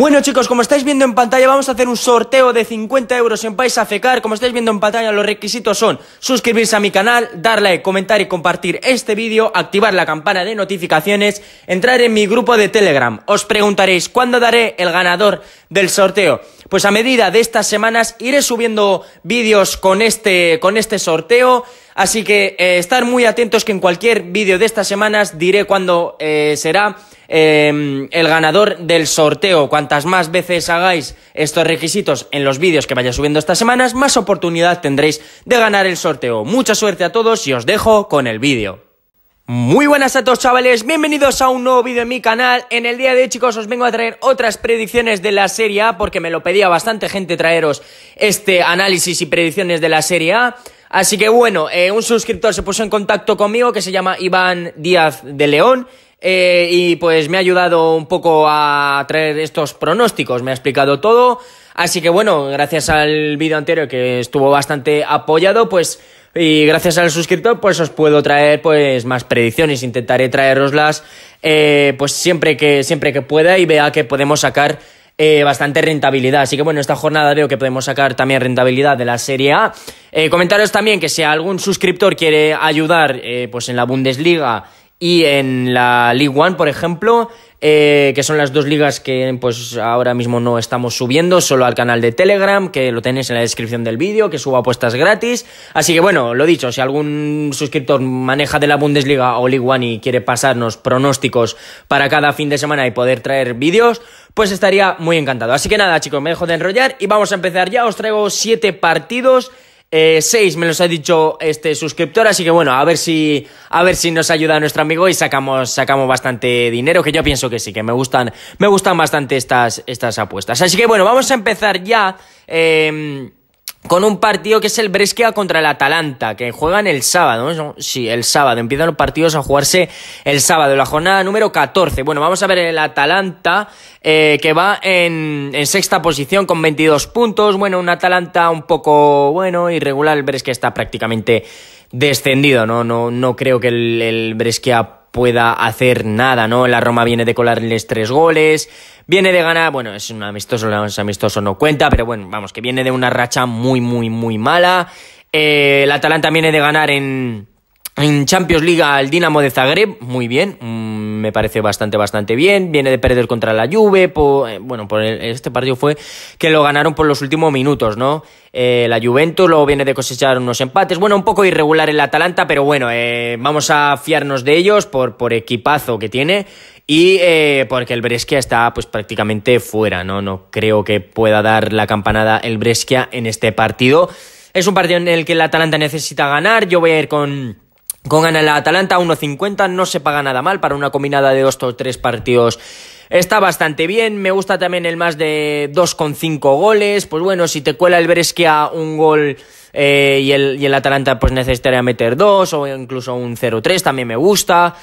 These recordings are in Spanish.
Bueno chicos, como estáis viendo en pantalla vamos a hacer un sorteo de 50 euros en Paisa Fecar Como estáis viendo en pantalla los requisitos son suscribirse a mi canal, darle like, comentar y compartir este vídeo Activar la campana de notificaciones, entrar en mi grupo de Telegram Os preguntaréis cuándo daré el ganador del sorteo Pues a medida de estas semanas iré subiendo vídeos con este, con este sorteo Así que eh, estar muy atentos que en cualquier vídeo de estas semanas diré cuándo eh, será Em, el ganador del sorteo. Cuantas más veces hagáis estos requisitos en los vídeos que vaya subiendo estas semanas, más oportunidad tendréis de ganar el sorteo. Mucha suerte a todos y os dejo con el vídeo. Muy buenas a todos chavales, bienvenidos a un nuevo vídeo en mi canal En el día de hoy chicos os vengo a traer otras predicciones de la Serie A Porque me lo pedía bastante gente traeros este análisis y predicciones de la Serie A Así que bueno, eh, un suscriptor se puso en contacto conmigo que se llama Iván Díaz de León eh, y pues me ha ayudado un poco a traer estos pronósticos, me ha explicado todo. Así que bueno, gracias al vídeo anterior que estuvo bastante apoyado, pues y gracias al suscriptor pues os puedo traer pues más predicciones, intentaré traeroslas eh, pues siempre que siempre que pueda y vea que podemos sacar eh, bastante rentabilidad. Así que bueno, esta jornada veo que podemos sacar también rentabilidad de la Serie A. comentaros también que si algún suscriptor quiere ayudar pues en la Bundesliga y en la League One, por ejemplo, eh, que son las dos ligas que pues ahora mismo no estamos subiendo, solo al canal de Telegram, que lo tenéis en la descripción del vídeo, que subo apuestas gratis. Así que bueno, lo dicho, si algún suscriptor maneja de la Bundesliga o League One y quiere pasarnos pronósticos para cada fin de semana y poder traer vídeos, pues estaría muy encantado. Así que nada, chicos, me dejo de enrollar y vamos a empezar ya. Os traigo siete partidos eh, seis me los ha dicho este suscriptor, así que bueno, a ver si, a ver si nos ayuda nuestro amigo y sacamos, sacamos bastante dinero, que yo pienso que sí, que me gustan, me gustan bastante estas, estas apuestas. Así que bueno, vamos a empezar ya. Em, con un partido que es el Brescia contra el Atalanta, que juegan el sábado, ¿no? Sí, el sábado. Empiezan los partidos a jugarse el sábado, la jornada número 14. Bueno, vamos a ver el Atalanta, eh, que va en, sexta posición con 22 puntos. Bueno, un Atalanta un poco, bueno, irregular. El Brescia está prácticamente descendido, ¿no? No, no creo que el, el Brescia pueda hacer nada, ¿no? La Roma viene de colarles tres goles, viene de ganar, bueno, es un amistoso, no amistoso, no cuenta, pero bueno, vamos, que viene de una racha muy, muy, muy mala. Eh, el Atalanta viene de ganar en, en Champions League al Dinamo de Zagreb, muy bien, mm, me parece bastante, bastante bien. Viene de perder contra la Juve, eh, bueno, por este partido fue que lo ganaron por los últimos minutos, ¿no? Eh, la Juventus luego viene de cosechar unos empates. Bueno, un poco irregular el Atalanta, pero bueno, eh, vamos a fiarnos de ellos por, por equipazo que tiene y porque el Brescia está pues prácticamente fuera, ¿no? No creo que pueda dar la campanada el Brescia en este partido. Es un partido en el que el Atalanta necesita ganar. Yo voy a ir con con la Atalanta 1.50 no se paga nada mal para una combinada de dos o tres partidos. Está bastante bien, me gusta también el más de 2,5 goles. Pues bueno, si te cuela el Brescia un gol eh, y, el, y, el, Atalanta pues necesitaría meter dos o incluso un 0-3 también me gusta.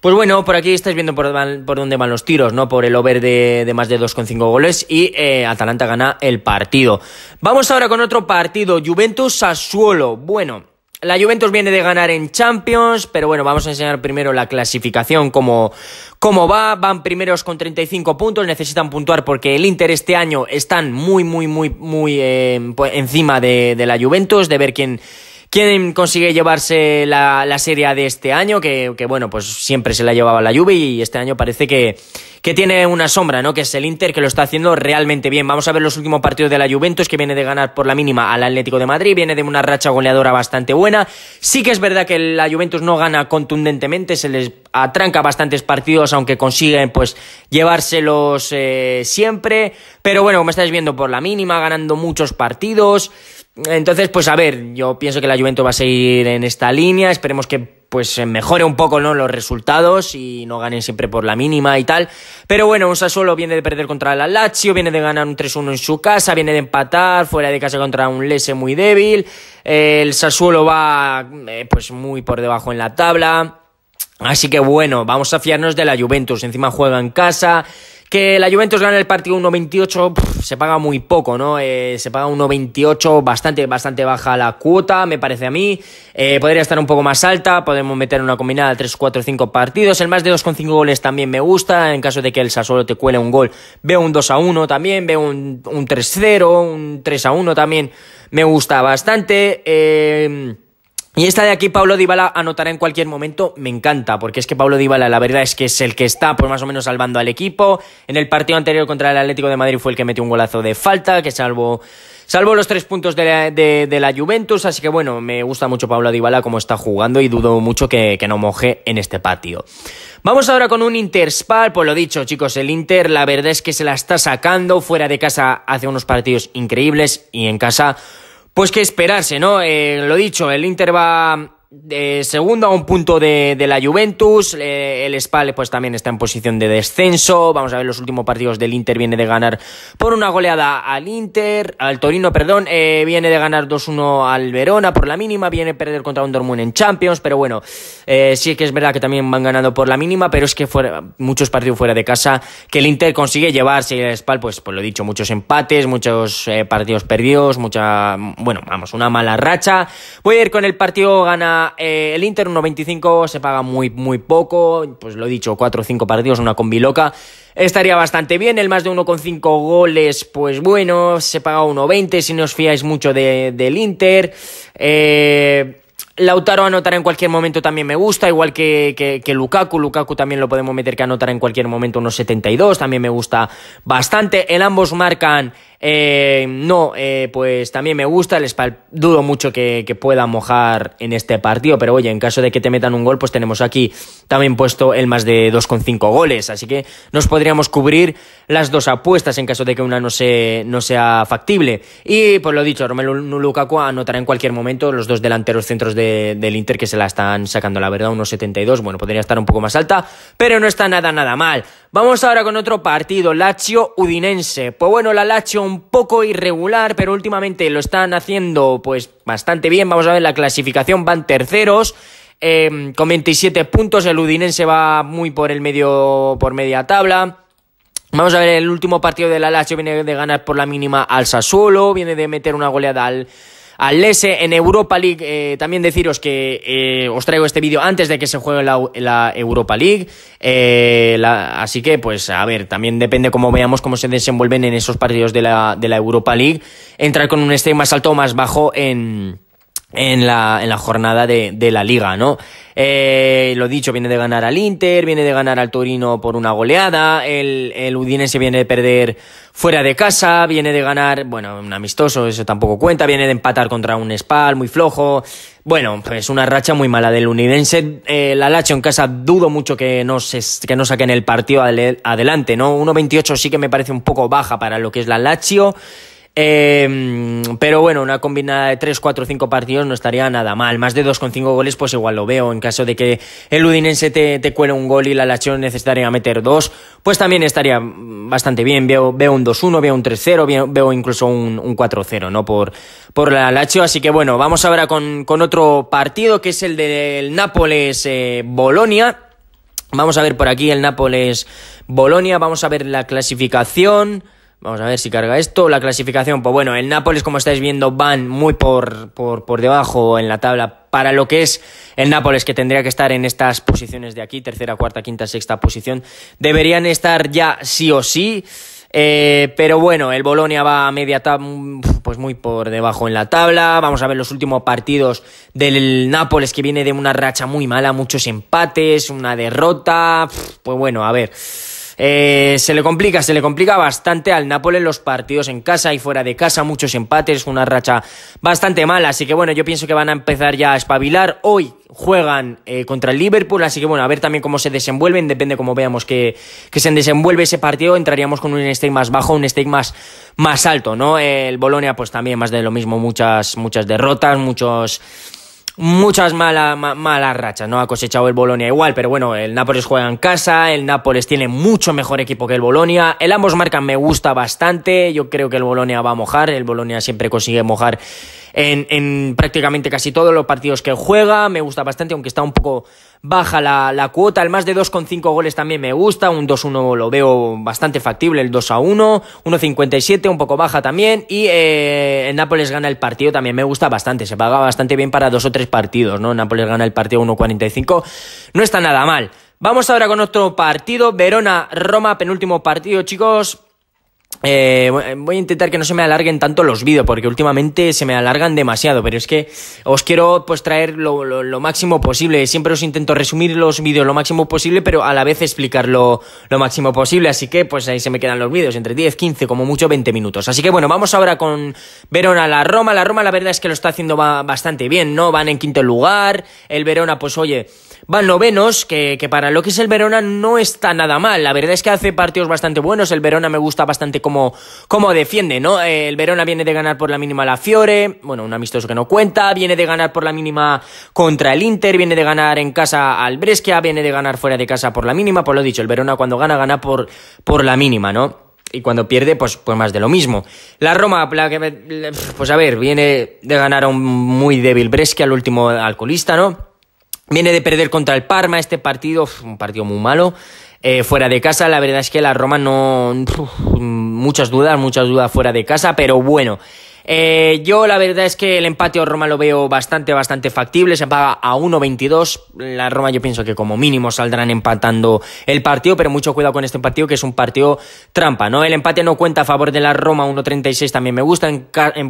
Pues bueno, por aquí estáis viendo por, dónde van los tiros, ¿no? Por el over de, de más de 2,5 goles y eh, Atalanta gana el partido. Vamos ahora con otro partido, Juventus-Sassuolo. Bueno... La Juventus viene de ganar en Champions, pero bueno, vamos a enseñar primero la clasificación, cómo, cómo va. Van primeros con 35 puntos, necesitan puntuar porque el Inter este año están muy, muy, muy, muy eh, pues, encima de la Juventus, de ver quién, ¿Quién em, consigue llevarse la, serie de este año? Que, bueno, pues siempre se la llevaba la Juve y este año parece que, tiene una sombra, ¿no? Que es el Inter que lo está haciendo realmente bien. Vamos a ver los últimos partidos de la Juventus que viene de ganar por la mínima al Atlético de Madrid, viene de una racha goleadora bastante buena. Sí que es verdad que la Juventus no gana contundentemente, se les atranca bastantes partidos, aunque consiguen pues llevárselos eh, siempre. Pero bueno, como estáis viendo por la mínima, ganando muchos partidos. Entonces, pues a ver, yo pienso que la Juventus va a seguir en esta línea, esperemos que pues mejore un poco ¿no? los resultados y no ganen siempre por la mínima y tal. Pero bueno, un Sassuolo viene de perder contra la Lazio, viene de ganar un 3-1 en su casa, viene de empatar fuera de casa contra un Lese muy débil. El Sassuolo va eh, pues muy por debajo en la tabla. Así que bueno, vamos a fiarnos de la Juventus. Encima juega en casa. Que la Juventus gane el partido 1.28 se paga muy poco, ¿no? Eh, se paga 1.28, bastante, bastante baja la cuota, me parece a mí. Eh, podría estar un poco más alta, podemos meter una combinada de 3, 4, 5 partidos. El más de 2,5 goles también me gusta. En caso de que el Sassuolo te cuele un gol, veo un 2 a 1 también, veo un, un 3-0, un 3 a 1 también me gusta bastante. Eh y esta de aquí, Pablo Dybala anotará en cualquier momento, me encanta, porque es que Pablo Dybala, la verdad es que es el que está, pues más o menos salvando al equipo. En el partido anterior contra el Atlético de Madrid fue el que metió un golazo de falta, que salvo, Salvó los tres puntos de la, Juventus. Así que bueno, me gusta mucho Pablo Dybala como está jugando y dudo mucho que, que no moje en este patio. Vamos ahora con un Inter por lo dicho, chicos, el Inter la verdad es que se la está sacando, fuera de casa hace unos partidos increíbles y en casa pues que esperarse, ¿no? Eh, lo dicho, el Inter va segundo a un punto de, la Juventus. Eh, el Spal pues también está en posición de descenso. Vamos a ver los últimos partidos del Inter. Viene de ganar por una goleada al Inter, al Torino, perdón. Eh, viene de ganar 2-1 al Verona por la mínima. Viene a perder contra un Dortmund en Champions. Pero bueno, eh, sí que es verdad que también van ganando por la mínima. Pero es que fuera, muchos partidos fuera de casa que el Inter consigue llevarse. el Spal, pues, pues lo he dicho, muchos empates, muchos partidos perdidos, mucha, bueno, vamos, una mala racha. Voy a ir con el partido ganado eh, el Inter 1.25 se paga muy, muy poco, pues lo he dicho, 4 o 5 partidos, una combi loca. Estaría bastante bien, el más de 1,5 goles, pues bueno, se paga 1.20 si no os fiáis mucho de, del Inter. Eh, Lautaro anotará en cualquier momento también me gusta, igual que, Lukaku. Lukaku también lo podemos meter que anotará en cualquier momento unos 72, también me gusta bastante. En ambos marcan eh, no, eh, pues también me gusta. El Spal dudo mucho que, que, pueda mojar en este partido, pero oye, en caso de que te metan un gol, pues tenemos aquí también puesto el más de 2,5 goles. Así que nos podríamos cubrir las dos apuestas en caso de que una no, se, no sea factible. Y por lo dicho, Romelu Lukaku anotará en cualquier momento los dos delanteros centros de, del Inter que se la están sacando, la verdad, unos 72. Bueno, podría estar un poco más alta, pero no está nada, nada mal. Vamos ahora con otro partido, Lazio-Udinense. Pues bueno, la Lazio un poco irregular, pero últimamente lo están haciendo pues bastante bien. Vamos a ver la clasificación, van terceros. Eh, con 27 puntos, el Udinense va muy por el medio, por media tabla. Vamos a ver, el último partido de la Lazio viene de ganar por la mínima al Sassuolo, viene de meter una goleada al al Lese en Europa League. Eh, también deciros que eh, os traigo este vídeo antes de que se juegue la, Europa League. Eh, así que, pues, a ver, también depende cómo veamos cómo se desenvuelven en esos partidos de la, de la Europa League. Entrar con un stake más alto o más bajo en en la, en la jornada de, la liga, ¿no? Eh, lo dicho, viene de ganar al Inter, viene de ganar al Torino por una goleada, el, el Udinese viene de perder fuera de casa, viene de ganar, bueno, un amistoso, eso tampoco cuenta, viene de empatar contra un Spal muy flojo, bueno, pues una racha muy mala del Unidense. Eh, la Lazio en casa dudo mucho que no, que no saquen el partido adelante, ¿no? 1.28 sí que me parece un poco baja para lo que es la Lazio. Eh, pero bueno, una combinada de 3, 4, 5 partidos no estaría nada mal. Más de con 2,5 goles, pues igual lo veo. En caso de que el Udinense te, te cuele un gol y la Lazio necesitaría meter dos, pues también estaría bastante bien. Veo, veo un 2-1, veo un 3-0, veo, incluso un, 4-0, ¿no? Por, por la Lazio. Así que bueno, vamos ahora con, con otro partido que es el del Nápoles-Bolonia. Eh, vamos a ver por aquí el Nápoles-Bolonia, vamos a ver la clasificación. Vamos a ver si carga esto. La clasificación, pues bueno, el Nápoles, como estáis viendo, van muy por, por, debajo en la tabla para lo que es el Nápoles, que tendría que estar en estas posiciones de aquí, tercera, cuarta, quinta, sexta posición. Deberían estar ya sí o sí. Eh, pero bueno, el Bolonia va a media tabla, pues muy por debajo en la tabla. Vamos a ver los últimos partidos del Nápoles que viene de una racha muy mala, muchos empates, una derrota. Pues bueno, a ver. Eh, se le complica, se le complica bastante al Nápoles los partidos en casa y fuera de casa, muchos empates, una racha bastante mala. Así que bueno, yo pienso que van a empezar ya a espabilar. Hoy juegan eh, contra el Liverpool, así que bueno, a ver también cómo se desenvuelven, depende cómo veamos que, que se desenvuelve ese partido, entraríamos con un stake más bajo, un stake más, más alto, ¿no? El Bolonia pues también más de lo mismo, muchas, muchas derrotas, muchos muchas malas malas rachas, ¿no? Ha cosechado el Bolonia igual, pero bueno, el Nápoles juega en casa, el Nápoles tiene mucho mejor equipo que el Bolonia, el ambos marcan me gusta bastante, yo creo que el Bolonia va a mojar, el Bolonia siempre consigue mojar en, en, prácticamente casi todos los partidos que juega. Me gusta bastante, aunque está un poco baja la, la cuota. El más de 2,5 goles también me gusta. Un 2-1 lo veo bastante factible, el 2-1. 1,57, un poco baja también. Y eh, el Nápoles gana el partido también me gusta bastante. Se paga bastante bien para dos o tres partidos, ¿no? Nápoles gana el partido 1,45. No está nada mal. Vamos ahora con otro partido. Verona-Roma, penúltimo partido, chicos. Eh, voy a intentar que no se me alarguen tanto los vídeos, porque últimamente se me alargan demasiado, pero es que os quiero pues traer lo, máximo posible. Siempre os intento resumir los vídeos lo máximo posible, pero a la vez explicarlo lo máximo posible. Así que pues ahí se me quedan los vídeos, entre 10, 15, como mucho 20 minutos. Así que bueno, vamos ahora con Verona, la Roma. La Roma la verdad es que lo está haciendo bastante bien, ¿no? Van en quinto lugar. El Verona pues oye van novenos, que, que, para lo que es el Verona no está nada mal. La verdad es que hace partidos bastante buenos. El Verona me gusta bastante como cómo defiende, ¿no? Eh, el Verona viene de ganar por la mínima la Fiore, bueno, un amistoso que no cuenta, viene de ganar por la mínima contra el Inter, viene de ganar en casa al Brescia, viene de ganar fuera de casa por la mínima, por lo dicho, el Verona cuando gana, gana por, por la mínima, ¿no? y cuando pierde, pues, pues más de lo mismo. La Roma, pues a ver, viene de ganar a un muy débil Brescia, al último alcoholista, ¿no? Viene de perder contra el Parma, este partido, un partido muy malo. Eh, fuera de casa, la verdad es que la Roma no. muchas dudas, muchas dudas fuera de casa, pero bueno, eh, yo la verdad es que el empate a Roma lo veo bastante, bastante factible. Se paga a 1.22. La Roma yo pienso que como mínimo saldrán empatando el partido, pero mucho cuidado con este partido que es un partido trampa, ¿no? El empate no cuenta a favor de la Roma, 1.36 también me gusta. En,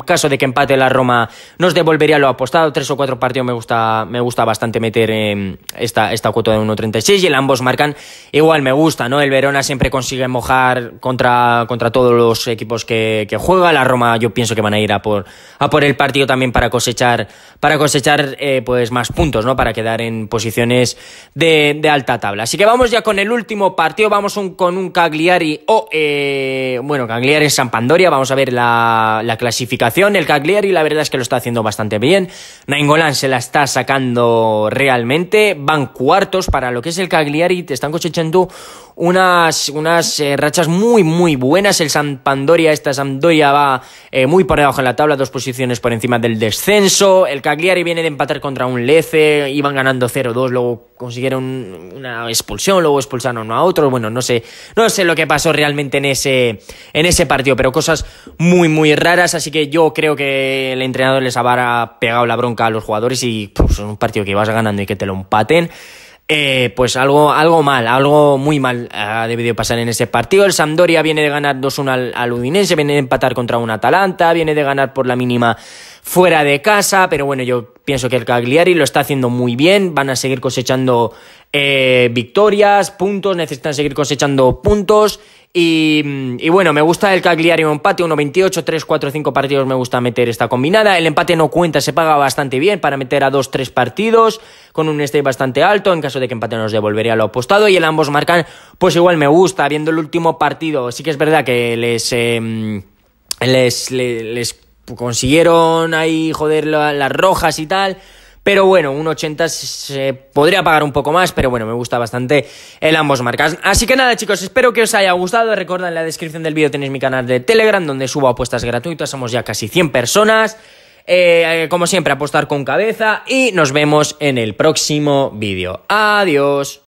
caso de que empate la Roma nos devolvería lo apostado. Tres o cuatro partidos me gusta, me gusta bastante meter em, esta, esta cuota de 1.36 y el ambos marcan igual me gusta, ¿no? El Verona siempre consigue mojar contra, contra todos los equipos que juega. La Roma yo pienso que van a ir a por, a por el partido también para cosechar, para cosechar eh, pues más puntos, ¿no? Para quedar en posiciones de, alta tabla. Así que vamos ya con el último partido, vamos con un Cagliari o, eh, bueno, Cagliari es San Pandoria, vamos a ver la, clasificación. El Cagliari la verdad es que lo está haciendo bastante bien, Nainggolan se la está sacando realmente, van cuartos para lo que es el Cagliari, te están cosechando unas, unas eh, rachas muy, muy buenas. El San Pandoria, esta Sampdoria va muy por debajo en la tabla, dos posiciones por encima del descenso. El Cagliari viene de empatar contra un Lece, iban ganando 0-2, luego consiguieron una expulsión, luego expulsaron a otro. Bueno, no sé, no sé lo que pasó realmente en ese, en ese partido, pero cosas muy, muy raras. Así que yo creo que el entrenador les habrá pegado la bronca a los jugadores y pues, un partido que ibas ganando y que te lo empaten eh, pues algo, algo mal, algo muy mal eh, ha debido pasar en ese partido. El Sampdoria viene de ganar 2-1 al, Udinese, viene de empatar contra un Atalanta, viene de ganar por la mínima fuera de casa, pero bueno, yo pienso que el Cagliari lo está haciendo muy bien, van a seguir cosechando eh, victorias, puntos, necesitan seguir cosechando puntos. Mm, y, bueno, me gusta el Cagliari en un empate, 1.28, 3, 4, 5 partidos me gusta meter esta combinada. El empate no cuenta, se paga bastante bien para meter a 2, 3 partidos, con un stay bastante alto. En caso de que empate nos devolvería lo apostado. Y el ambos marcan, pues igual me gusta, viendo el último partido. Sí que es verdad que les. Eh, mm, les, les consiguieron ahí joder las rojas y tal. Pero bueno, un 80 se podría pagar un poco más, pero bueno, me gusta bastante el ambos marcas. Así que nada, chicos, espero que os haya gustado. Recuerda en la descripción del vídeo tenéis mi canal de Telegram, donde subo apuestas gratuitas. Somos ya casi 100 personas. Eh, como siempre, apostar con cabeza y nos vemos en el próximo vídeo. Adiós.